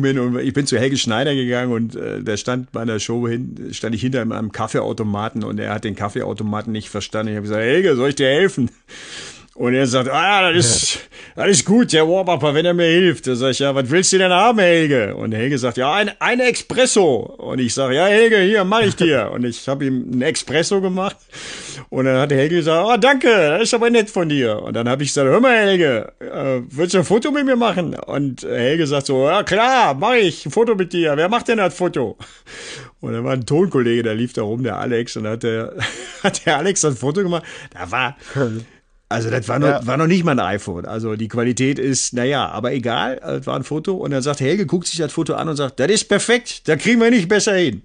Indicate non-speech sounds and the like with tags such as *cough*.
bin und ich bin zu Helge Schneider gegangen und äh, der stand bei einer Show hin, stand ich hinter einem, einem Kaffeeautomaten und er hat den Kaffeeautomaten nicht verstanden. Ich habe gesagt, Helge, soll ich dir helfen? Und er sagt, ah, das ist, das ist gut, der Warm-Upper, wenn er mir hilft. Da sag ich, ja, was willst du denn haben, Helge? Und Helge sagt, ja, ein, ein Espresso. Und ich sag, ja, Helge, hier, mache ich dir. Und ich habe ihm ein Espresso gemacht. Und dann hat Helge gesagt, ah, oh, danke, das ist aber nett von dir. Und dann habe ich gesagt, hör mal, Helge, äh, willst du ein Foto mit mir machen? Und Helge sagt so, ja, klar, mache ich ein Foto mit dir. Wer macht denn das Foto? Und dann war ein Tonkollege, der lief da rum, der Alex, und hat der, *laughs* hat der Alex das Foto gemacht. Da war hm. Also das war, ja. war noch nicht mal ein iPhone. Also die Qualität ist, naja, aber egal, das war ein Foto. Und dann sagt Helge, guckt sich das Foto an und sagt, das ist perfekt, da kriegen wir nicht besser hin.